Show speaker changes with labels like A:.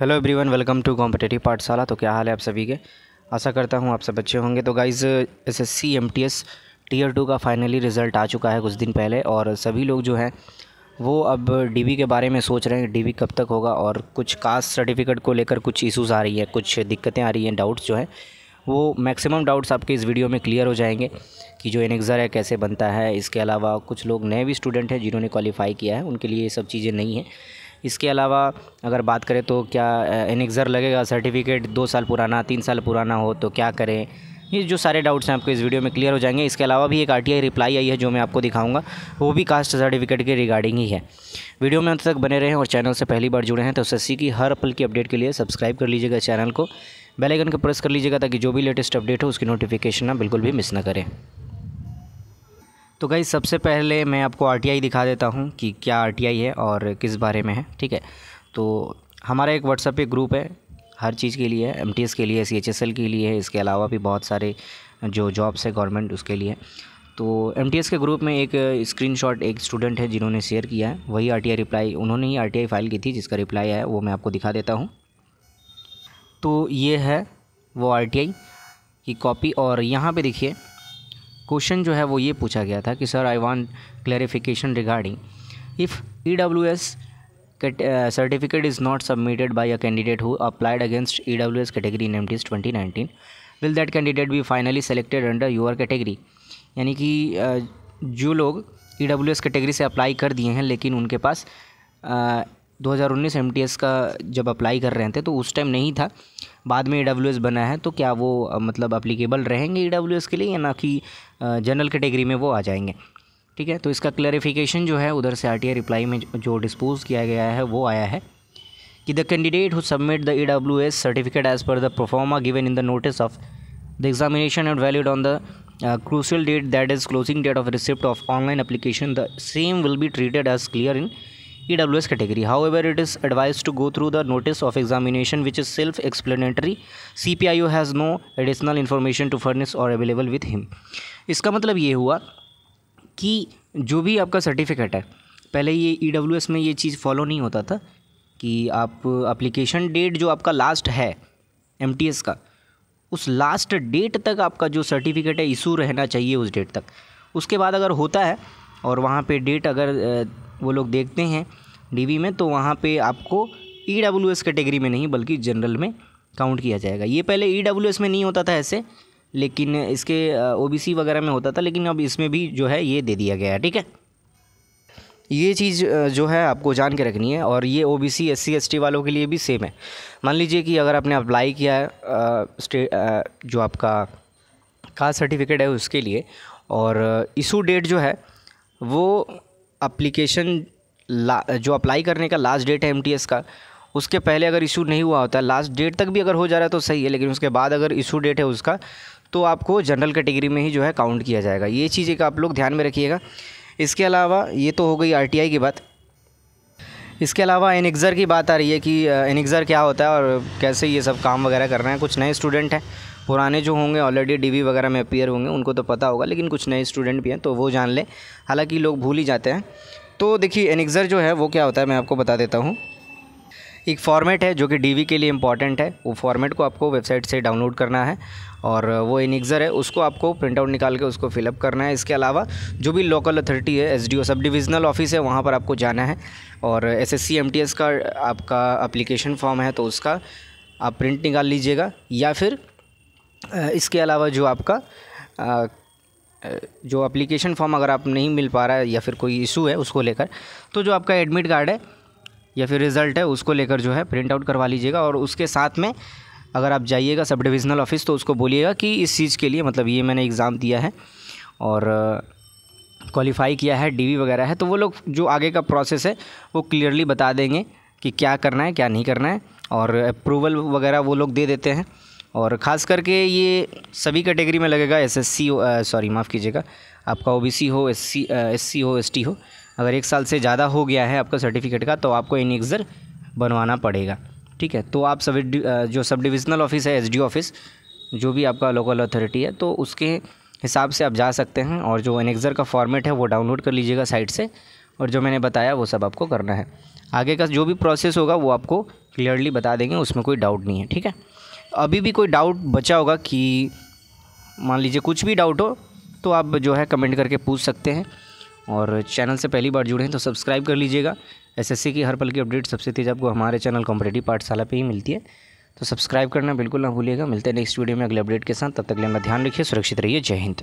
A: hello everyone welcome to competitive Pathshala तो क्या हाल है आप सभी के आशा करता हूँ आप सब अच्छे होंगे तो guys S S C M T S tier two का फाइनली रिज़ल्ट आ चुका है कुछ दिन पहले और सभी लोग जो हैं वो अब डीबी के बारे में सोच रहे हैं डीबी कब तक होगा और कुछ कास्ट सर्टिफिकेट को लेकर कुछ इशूज़ आ रही है कुछ दिक्कतें आ रही हैं डाउट्स जो हैं वो मैक्सिमम डाउट्स आपके इस वीडियो में क्लियर हो जाएंगे कि जो एनेक्ज़र है कैसे बनता है इसके अलावा कुछ लोग नए भी स्टूडेंट हैं जिन्होंने क्वालिफ़ाई किया है उनके लिए ये सब चीज़ें नहीं हैं इसके अलावा अगर बात करें तो क्या एनिक्जर लगेगा सर्टिफिकेट दो साल पुराना तीन साल पुराना हो तो क्या करें ये जो सारे डाउट्स हैं आपको इस वीडियो में क्लियर हो जाएंगे इसके अलावा भी एक आर रिप्लाई आई है जो मैं आपको दिखाऊंगा वो भी कास्ट सर्टिफिकेट के रिगार्डिंग ही है वीडियो में अंत तक बने रहें और चैनल से पहली बार जुड़े हैं तो सस्सी की हर पल की अपडेट के लिए सब्सक्राइब कर लीजिएगा चैनल को बेलाइकन को प्रेस कर लीजिएगा ताकि जो भी लेटेस्ट अपडेट हो उसकी नोटिफिकेशन आप बिल्कुल भी मिस ना करें तो गई सबसे पहले मैं आपको आर दिखा देता हूँ कि क्या आर है और किस बारे में है ठीक है तो हमारा एक व्हाट्सएप पे ग्रुप है हर चीज़ के लिए एम के लिए सी के लिए है इसके अलावा भी बहुत सारे जो जॉब्स है गवर्नमेंट उसके लिए तो एम के ग्रुप में एक स्क्रीनशॉट एक स्टूडेंट है जिन्होंने शेयर किया है वही आर रिप्लाई उन्होंने ही आर फाइल की थी जिसका रिप्लाई है वो मैं आपको दिखा देता हूँ तो ये है वो आर कि कॉपी और यहाँ पे देखिए क्वेश्चन जो है वो ये पूछा गया था कि sir I want clarification regarding if E W S certificate is not submitted by a candidate who applied against E W S category in M T twenty nineteen will that candidate भी finally selected under your category यानी कि uh, जो लोग E W S category से apply कर दिए हैं लेकिन उनके पास uh, 2019 एमटीएस का जब अप्लाई कर रहे थे तो उस टाइम नहीं था बाद में ई बना है तो क्या वो मतलब अप्लीकेबल रहेंगे ई के लिए या ना कि जनरल कैटेगरी में वो आ जाएंगे ठीक है तो इसका क्लैरिफिकेशन जो है उधर से आर रिप्लाई में जो डिस्पोज किया गया है वो आया है कि the candidate who submit the E W S certificate as per the proforma given in the notice of the examination and valid on the crucial date that is closing date of receipt of online application the same will be treated as clear in E W S category however it is advise to go through the notice of examination which is self explanatory C P I you has no additional information to furnish or available with him इसका मतलब ये हुआ कि जो भी आपका certificate है पहले ये ई डब्ल्यू एस में ये चीज़ फॉलो नहीं होता था कि आप अप्लीकेशन डेट जो आपका लास्ट है एम टी एस का उस लास्ट डेट तक आपका जो सर्टिफिकेट है इशू रहना चाहिए उस डेट तक उसके बाद अगर होता है और वहाँ पे डेट अगर वो लोग देखते हैं डीवी में तो वहाँ पे आपको ई एस कैटेगरी में नहीं बल्कि जनरल में काउंट किया जाएगा ये पहले ई डब्ल्यू एस में नहीं होता था ऐसे लेकिन इसके ओ बी सी वगैरह में होता था लेकिन अब इसमें भी जो है ये दे दिया गया है ठीक है ये चीज़ जो है आपको जान के रखनी है और ये O B C S C S T वालों के लिए भी सेम है मान लीजिए कि अगर आपने अप्लाई किया है जो आपका कास्ट सर्टिफिकेट है उसके लिए और इशू डेट जो है वो अप्लीकेशन जो अप्लाई करने का लास्ट डेट है एम का उसके पहले अगर इशू नहीं हुआ होता लास्ट डेट तक भी अगर हो जा रहा है तो सही है लेकिन उसके बाद अगर इशू डेट है उसका तो आपको जनरल कैटेगरी में ही जो है काउंट किया जाएगा ये चीज़ें का आप लोग ध्यान में रखिएगा इसके अलावा ये तो हो गई आर की बात इसके अलावा एनिक्ज़र की बात आ रही है कि एनिक्ज़र क्या होता है और कैसे ये सब काम वगैरह कर रहे हैं कुछ नए स्टूडेंट हैं पुराने जो होंगे ऑलरेडी डीवी वगैरह में अपियर होंगे उनको तो पता होगा लेकिन कुछ नए स्टूडेंट भी हैं तो वो जान लें हालाँकि लोग भूल ही जाते हैं तो देखिए एनिक्ज़र जो है वो क्या होता है मैं आपको बता देता हूँ एक फॉर्मेट है जो कि डीवी के लिए इंपॉर्टेंट है वो फॉर्मेट को आपको वेबसाइट से डाउनलोड करना है और वो इनिक्ज़र है उसको आपको प्रिंट आउट निकाल के उसको फिलअप करना है इसके अलावा जो भी लोकल अथॉरिटी है एस सब डिविज़नल ऑफिस है वहाँ पर आपको जाना है और एस एस का आपका अप्लीकेशन फॉर्म है तो उसका आप प्रिंट निकाल लीजिएगा या फिर इसके अलावा जो आपका जो अप्लीकेशन फॉर्म अगर आप नहीं मिल पा रहा है या फिर कोई इशू है उसको लेकर तो जो आपका एडमिट कार्ड है या फिर रिज़ल्ट है उसको लेकर जो है प्रिंट आउट करवा लीजिएगा और उसके साथ में अगर आप जाइएगा सब डिविज़नल ऑफिस तो उसको बोलिएगा कि इस चीज़ के लिए मतलब ये मैंने एग्ज़ाम दिया है और क्वालिफ़ाई किया है डीवी वगैरह है तो वो लोग जो आगे का प्रोसेस है वो क्लियरली बता देंगे कि क्या करना है क्या नहीं करना है और अप्रूवल वगैरह वो लोग दे देते हैं और ख़ास करके ये सभी कैटेगरी में लगेगा एसएससी सॉरी माफ़ कीजिएगा आपका ओबीसी हो एससी एससी हो एसटी हो अगर एक साल से ज़्यादा हो गया है आपका सर्टिफिकेट का तो आपको इनिक्सर बनवाना पड़ेगा ठीक है तो आप सब जो सब डिविज़नल ऑफिस है एसडीओ ऑफिस जो भी आपका लोकल अथॉरिटी है तो उसके हिसाब से आप जा सकते हैं और जो एनेक्सर का फॉर्मेट है वो डाउनलोड कर लीजिएगा साइट से और जो मैंने बताया वो सब आपको करना है आगे का जो भी प्रोसेस होगा वो आपको क्लियरली बता देंगे उसमें कोई डाउट नहीं है ठीक है अभी भी कोई डाउट बचा होगा कि मान लीजिए कुछ भी डाउट हो तो आप जो है कमेंट करके पूछ सकते हैं और चैनल से पहली बार जुड़े हैं तो सब्सक्राइब कर लीजिएगा एसएससी की हर पल की अपडेट सबसे तेज़ आपको हमारे चैनल कॉम्पिटेटिव पाठशाला पे ही मिलती है तो सब्सक्राइब करना बिल्कुल ना भूलिएगा मिलते हैं नेक्स्ट वीडियो में अगले अपडेट के साथ तब तक लेना ध्यान रखिए सुरक्षित रहिए जय हिंद